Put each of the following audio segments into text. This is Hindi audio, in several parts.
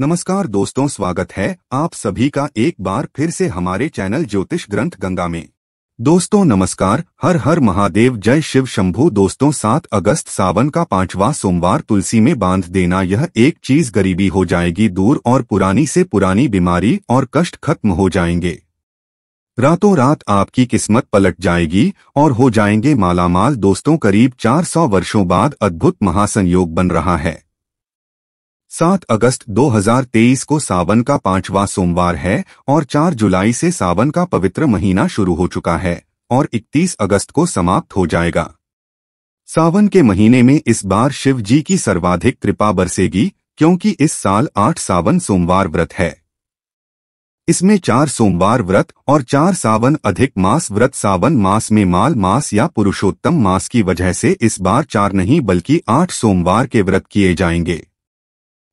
नमस्कार दोस्तों स्वागत है आप सभी का एक बार फिर से हमारे चैनल ज्योतिष ग्रंथ गंगा में दोस्तों नमस्कार हर हर महादेव जय शिव शंभु दोस्तों सात अगस्त सावन का पांचवा सोमवार तुलसी में बांध देना यह एक चीज गरीबी हो जाएगी दूर और पुरानी से पुरानी बीमारी और कष्ट खत्म हो जाएंगे रातों रात आपकी किस्मत पलट जाएगी और हो जाएंगे मालामाल दोस्तों करीब 400 वर्षों बाद अद्भुत महासंयोग बन रहा है सात अगस्त 2023 को सावन का पांचवा सोमवार है और चार जुलाई से सावन का पवित्र महीना शुरू हो चुका है और 31 अगस्त को समाप्त हो जाएगा सावन के महीने में इस बार शिव जी की सर्वाधिक कृपा बरसेगी क्योंकि इस साल आठ सावन सोमवार व्रत है इसमें चार सोमवार व्रत और चार सावन अधिक मास व्रत सावन मास में माल मास या पुरुषोत्तम मास की वजह से इस बार चार नहीं बल्कि आठ सोमवार के व्रत किए जाएंगे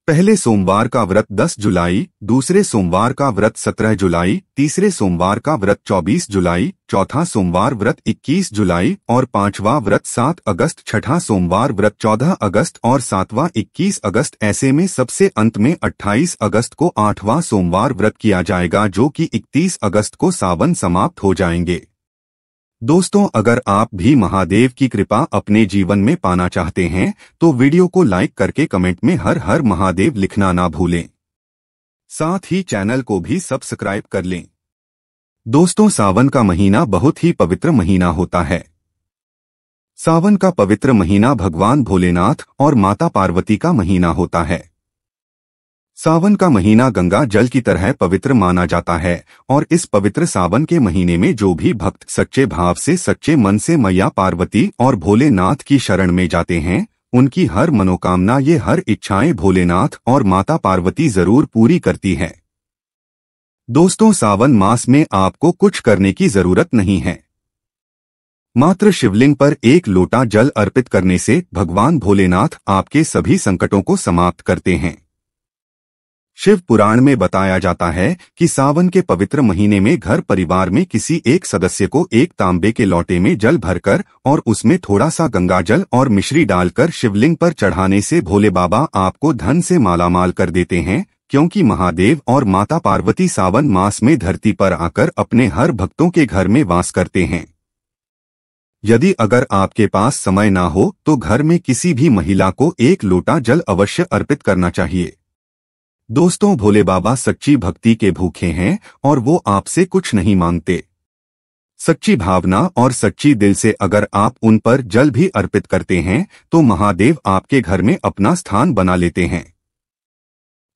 पहले सोमवार का व्रत 10 जुलाई दूसरे सोमवार का व्रत 17 जुलाई तीसरे सोमवार का व्रत 24 जुलाई चौथा सोमवार व्रत 21 जुलाई और पांचवा व्रत 7 अगस्त छठा सोमवार व्रत 14 अगस्त और सातवां 21 अगस्त ऐसे में सबसे अंत में 28 अगस्त को आठवां सोमवार व्रत किया जाएगा जो कि 31 अगस्त को सावन समाप्त हो जाएंगे दोस्तों अगर आप भी महादेव की कृपा अपने जीवन में पाना चाहते हैं तो वीडियो को लाइक करके कमेंट में हर हर महादेव लिखना ना भूलें साथ ही चैनल को भी सब्सक्राइब कर लें दोस्तों सावन का महीना बहुत ही पवित्र महीना होता है सावन का पवित्र महीना भगवान भोलेनाथ और माता पार्वती का महीना होता है सावन का महीना गंगा जल की तरह पवित्र माना जाता है और इस पवित्र सावन के महीने में जो भी भक्त सच्चे भाव से सच्चे मन से मैया पार्वती और भोलेनाथ की शरण में जाते हैं उनकी हर मनोकामना ये हर इच्छाएं भोलेनाथ और माता पार्वती जरूर पूरी करती है दोस्तों सावन मास में आपको कुछ करने की जरूरत नहीं है मात्र शिवलिंग पर एक लोटा जल अर्पित करने से भगवान भोलेनाथ आपके सभी संकटों को समाप्त करते हैं शिव पुराण में बताया जाता है कि सावन के पवित्र महीने में घर परिवार में किसी एक सदस्य को एक तांबे के लौटे में जल भरकर और उसमें थोड़ा सा गंगा जल और मिश्री डालकर शिवलिंग पर चढ़ाने से भोले बाबा आपको धन से मालामाल कर देते हैं क्योंकि महादेव और माता पार्वती सावन मास में धरती पर आकर अपने हर भक्तों के घर में वास करते हैं यदि अगर आपके पास समय ना हो तो घर में किसी भी महिला को एक लोटा जल अवश्य अर्पित करना चाहिए दोस्तों भोले बाबा सच्ची भक्ति के भूखे हैं और वो आपसे कुछ नहीं मांगते सच्ची भावना और सच्ची दिल से अगर आप उन पर जल भी अर्पित करते हैं तो महादेव आपके घर में अपना स्थान बना लेते हैं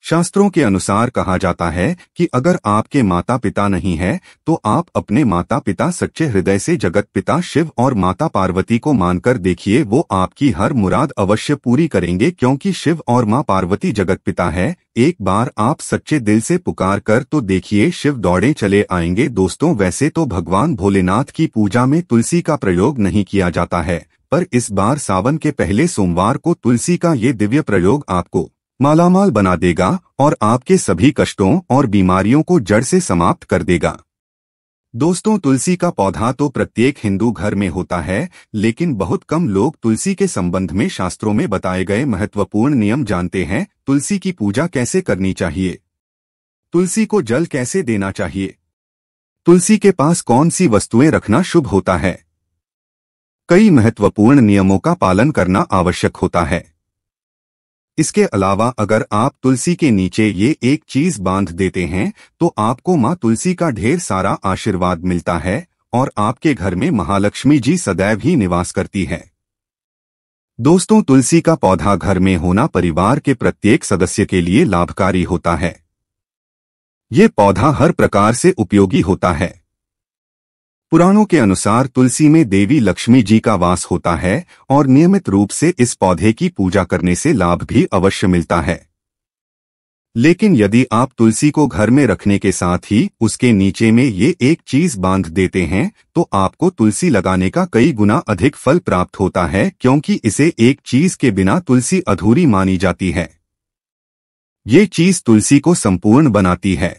शास्त्रों के अनुसार कहा जाता है कि अगर आपके माता पिता नहीं हैं तो आप अपने माता पिता सच्चे हृदय से जगत पिता शिव और माता पार्वती को मानकर देखिए वो आपकी हर मुराद अवश्य पूरी करेंगे क्योंकि शिव और माँ पार्वती जगत पिता है एक बार आप सच्चे दिल से पुकार कर तो देखिए शिव दौड़े चले आएंगे दोस्तों वैसे तो भगवान भोलेनाथ की पूजा में तुलसी का प्रयोग नहीं किया जाता है पर इस बार सावन के पहले सोमवार को तुलसी का ये दिव्य प्रयोग आपको मालामाल बना देगा और आपके सभी कष्टों और बीमारियों को जड़ से समाप्त कर देगा दोस्तों तुलसी का पौधा तो प्रत्येक हिंदू घर में होता है लेकिन बहुत कम लोग तुलसी के संबंध में शास्त्रों में बताए गए महत्वपूर्ण नियम जानते हैं तुलसी की पूजा कैसे करनी चाहिए तुलसी को जल कैसे देना चाहिए तुलसी के पास कौन सी वस्तुएं रखना शुभ होता है कई महत्वपूर्ण नियमों का पालन करना आवश्यक होता है इसके अलावा अगर आप तुलसी के नीचे ये एक चीज बांध देते हैं तो आपको माँ तुलसी का ढेर सारा आशीर्वाद मिलता है और आपके घर में महालक्ष्मी जी सदैव ही निवास करती है दोस्तों तुलसी का पौधा घर में होना परिवार के प्रत्येक सदस्य के लिए लाभकारी होता है ये पौधा हर प्रकार से उपयोगी होता है पुराणों के अनुसार तुलसी में देवी लक्ष्मी जी का वास होता है और नियमित रूप से इस पौधे की पूजा करने से लाभ भी अवश्य मिलता है लेकिन यदि आप तुलसी को घर में रखने के साथ ही उसके नीचे में ये एक चीज बांध देते हैं तो आपको तुलसी लगाने का कई गुना अधिक फल प्राप्त होता है क्योंकि इसे एक चीज के बिना तुलसी अधूरी मानी जाती है ये चीज तुलसी को संपूर्ण बनाती है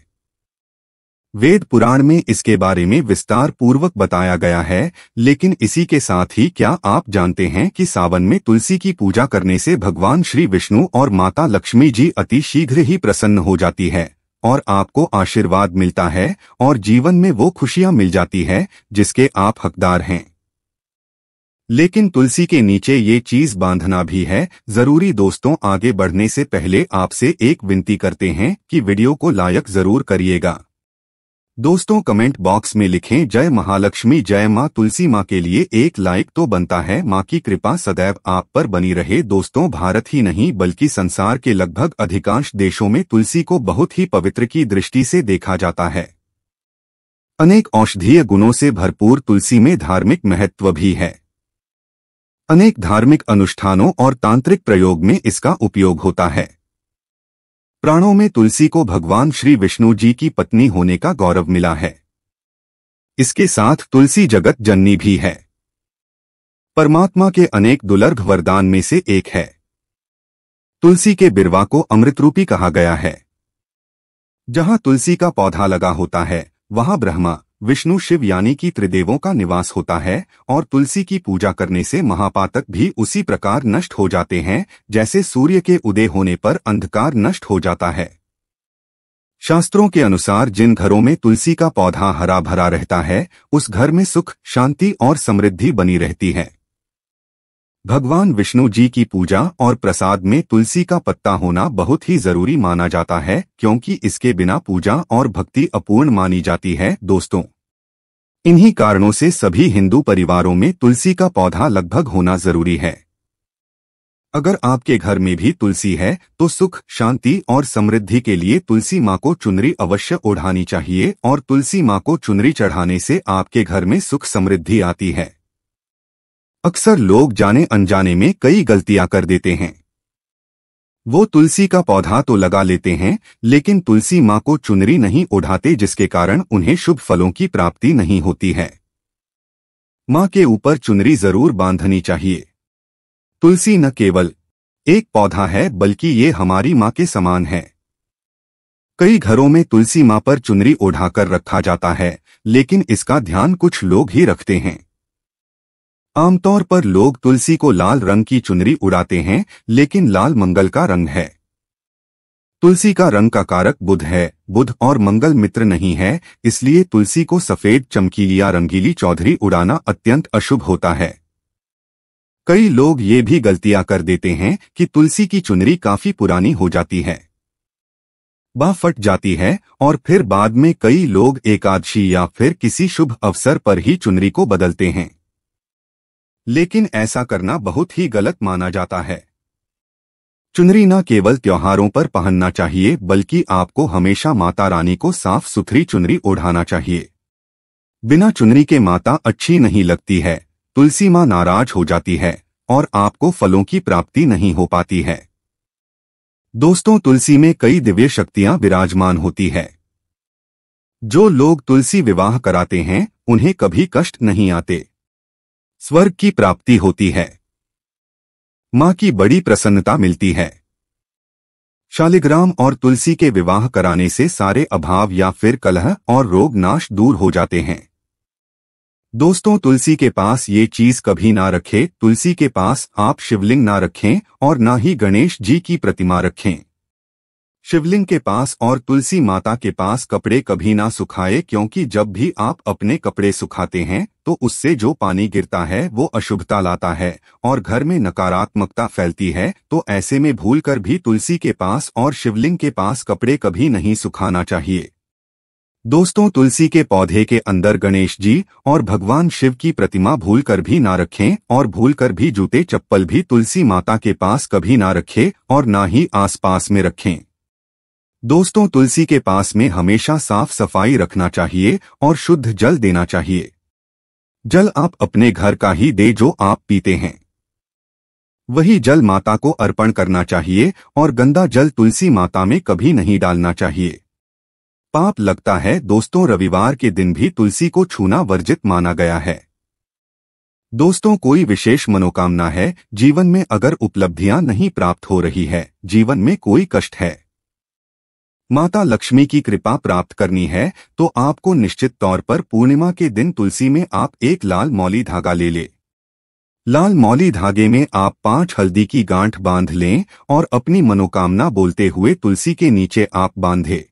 वेद पुराण में इसके बारे में विस्तार पूर्वक बताया गया है लेकिन इसी के साथ ही क्या आप जानते हैं कि सावन में तुलसी की पूजा करने से भगवान श्री विष्णु और माता लक्ष्मी जी अति शीघ्र ही प्रसन्न हो जाती है और आपको आशीर्वाद मिलता है और जीवन में वो खुशियां मिल जाती है जिसके आप हकदार हैं लेकिन तुलसी के नीचे ये चीज बांधना भी है जरूरी दोस्तों आगे बढ़ने से पहले आपसे एक विनती करते हैं कि वीडियो को लायक जरूर करिएगा दोस्तों कमेंट बॉक्स में लिखें जय महालक्ष्मी जय माँ तुलसी माँ के लिए एक लाइक तो बनता है माँ की कृपा सदैव आप पर बनी रहे दोस्तों भारत ही नहीं बल्कि संसार के लगभग अधिकांश देशों में तुलसी को बहुत ही पवित्र की दृष्टि से देखा जाता है अनेक औषधीय गुणों से भरपूर तुलसी में धार्मिक महत्व भी है अनेक धार्मिक अनुष्ठानों और तांत्रिक प्रयोग में इसका उपयोग होता है प्राणों में तुलसी को भगवान श्री विष्णु जी की पत्नी होने का गौरव मिला है इसके साथ तुलसी जगत जननी भी है परमात्मा के अनेक दुलर्घ वरदान में से एक है तुलसी के बिरवा को अमृतरूपी कहा गया है जहां तुलसी का पौधा लगा होता है वहां ब्रह्मा विष्णु शिव यानी कि त्रिदेवों का निवास होता है और तुलसी की पूजा करने से महापातक भी उसी प्रकार नष्ट हो जाते हैं जैसे सूर्य के उदय होने पर अंधकार नष्ट हो जाता है शास्त्रों के अनुसार जिन घरों में तुलसी का पौधा हरा भरा रहता है उस घर में सुख शांति और समृद्धि बनी रहती है भगवान विष्णु जी की पूजा और प्रसाद में तुलसी का पत्ता होना बहुत ही जरूरी माना जाता है क्योंकि इसके बिना पूजा और भक्ति अपूर्ण मानी जाती है दोस्तों इन्हीं कारणों से सभी हिंदू परिवारों में तुलसी का पौधा लगभग होना जरूरी है अगर आपके घर में भी तुलसी है तो सुख शांति और समृद्धि के लिए तुलसी माँ को चुनरी अवश्य ओढ़ानी चाहिए और तुलसी माँ को चुनरी चढ़ाने से आपके घर में सुख समृद्धि आती है अक्सर लोग जाने अनजाने में कई गलतियां कर देते हैं वो तुलसी का पौधा तो लगा लेते हैं लेकिन तुलसी माँ को चुनरी नहीं उठाते जिसके कारण उन्हें शुभ फलों की प्राप्ति नहीं होती है माँ के ऊपर चुनरी जरूर बांधनी चाहिए तुलसी न केवल एक पौधा है बल्कि ये हमारी माँ के समान है कई घरों में तुलसी माँ पर चुनरी ओढ़ाकर रखा जाता है लेकिन इसका ध्यान कुछ लोग ही रखते हैं आमतौर पर लोग तुलसी को लाल रंग की चुनरी उड़ाते हैं लेकिन लाल मंगल का रंग है तुलसी का रंग का कारक बुध है बुध और मंगल मित्र नहीं है इसलिए तुलसी को सफेद चमकीली या रंगीली चौधरी उड़ाना अत्यंत अशुभ होता है कई लोग ये भी गलतियां कर देते हैं कि तुलसी की चुनरी काफी पुरानी हो जाती है बा फट जाती है और फिर बाद में कई लोग एकादशी या फिर किसी शुभ अवसर पर ही चुनरी को बदलते हैं लेकिन ऐसा करना बहुत ही गलत माना जाता है चुनरी न केवल त्योहारों पर पहनना चाहिए बल्कि आपको हमेशा माता रानी को साफ सुथरी चुनरी ओढ़ाना चाहिए बिना चुनरी के माता अच्छी नहीं लगती है तुलसी माँ नाराज हो जाती है और आपको फलों की प्राप्ति नहीं हो पाती है दोस्तों तुलसी में कई दिव्य शक्तियां विराजमान होती है जो लोग तुलसी विवाह कराते हैं उन्हें कभी कष्ट नहीं आते स्वर्ग की प्राप्ति होती है मां की बड़ी प्रसन्नता मिलती है शालिग्राम और तुलसी के विवाह कराने से सारे अभाव या फिर कलह और रोग नाश दूर हो जाते हैं दोस्तों तुलसी के पास ये चीज कभी ना रखें तुलसी के पास आप शिवलिंग ना रखें और ना ही गणेश जी की प्रतिमा रखें शिवलिंग के पास और तुलसी माता के पास कपड़े कभी ना सुखाए क्योंकि जब भी आप अपने कपड़े सुखाते हैं तो उससे जो पानी गिरता है वो अशुभता लाता है और घर में नकारात्मकता फैलती है तो ऐसे में भूलकर भी तुलसी के पास और शिवलिंग के पास कपड़े कभी नहीं सुखाना चाहिए दोस्तों तुलसी के पौधे के अंदर गणेश जी और भगवान शिव की प्रतिमा भूल कर भी ना रखें और भूल कर भी जूते चप्पल भी तुलसी माता के पास कभी ना रखें और ना ही आसपास में रखें दोस्तों तुलसी के पास में हमेशा साफ सफाई रखना चाहिए और शुद्ध जल देना चाहिए जल आप अपने घर का ही दे जो आप पीते हैं वही जल माता को अर्पण करना चाहिए और गंदा जल तुलसी माता में कभी नहीं डालना चाहिए पाप लगता है दोस्तों रविवार के दिन भी तुलसी को छूना वर्जित माना गया है दोस्तों कोई विशेष मनोकामना है जीवन में अगर उपलब्धियां नहीं प्राप्त हो रही है जीवन में कोई कष्ट है माता लक्ष्मी की कृपा प्राप्त करनी है तो आपको निश्चित तौर पर पूर्णिमा के दिन तुलसी में आप एक लाल मौली धागा ले ले लाल मौली धागे में आप पांच हल्दी की गांठ बांध लें और अपनी मनोकामना बोलते हुए तुलसी के नीचे आप बांधे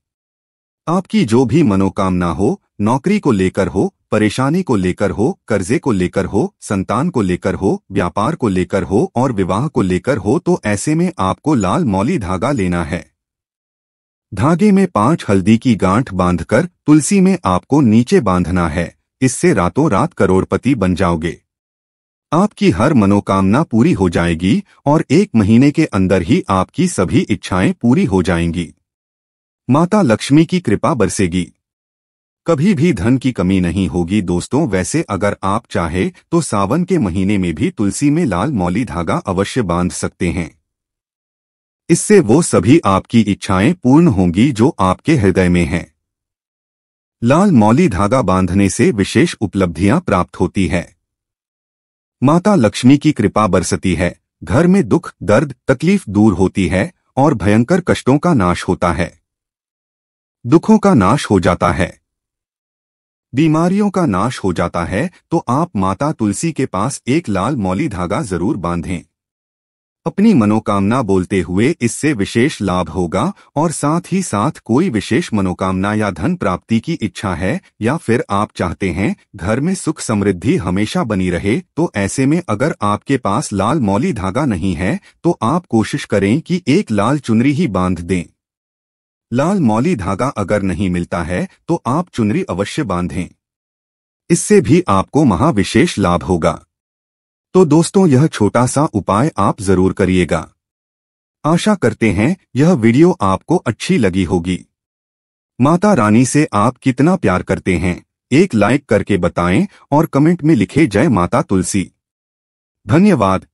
आपकी जो भी मनोकामना हो नौकरी को लेकर हो परेशानी को लेकर हो कर्जे को लेकर हो संतान को लेकर हो व्यापार को लेकर हो और विवाह को लेकर हो तो ऐसे में आपको लाल मौली धागा लेना है धागे में पांच हल्दी की गांठ बांधकर तुलसी में आपको नीचे बांधना है इससे रातों रात करोड़पति बन जाओगे आपकी हर मनोकामना पूरी हो जाएगी और एक महीने के अंदर ही आपकी सभी इच्छाएं पूरी हो जाएंगी माता लक्ष्मी की कृपा बरसेगी कभी भी धन की कमी नहीं होगी दोस्तों वैसे अगर आप चाहे तो सावन के महीने में भी तुलसी में लाल मौली धागा अवश्य बांध सकते हैं इससे वो सभी आपकी इच्छाएं पूर्ण होंगी जो आपके हृदय में हैं लाल मौली धागा बांधने से विशेष उपलब्धियां प्राप्त होती है माता लक्ष्मी की कृपा बरसती है घर में दुख दर्द तकलीफ दूर होती है और भयंकर कष्टों का नाश होता है दुखों का नाश हो जाता है बीमारियों का नाश हो जाता है तो आप माता तुलसी के पास एक लाल मौली धागा जरूर बांधें अपनी मनोकामना बोलते हुए इससे विशेष लाभ होगा और साथ ही साथ कोई विशेष मनोकामना या धन प्राप्ति की इच्छा है या फिर आप चाहते हैं घर में सुख समृद्धि हमेशा बनी रहे तो ऐसे में अगर आपके पास लाल मौली धागा नहीं है तो आप कोशिश करें कि एक लाल चुनरी ही बांध दें लाल मौली धागा अगर नहीं मिलता है तो आप चुनरी अवश्य बांधें इससे भी आपको महाविशेष लाभ होगा तो दोस्तों यह छोटा सा उपाय आप जरूर करिएगा आशा करते हैं यह वीडियो आपको अच्छी लगी होगी माता रानी से आप कितना प्यार करते हैं एक लाइक करके बताएं और कमेंट में लिखे जय माता तुलसी धन्यवाद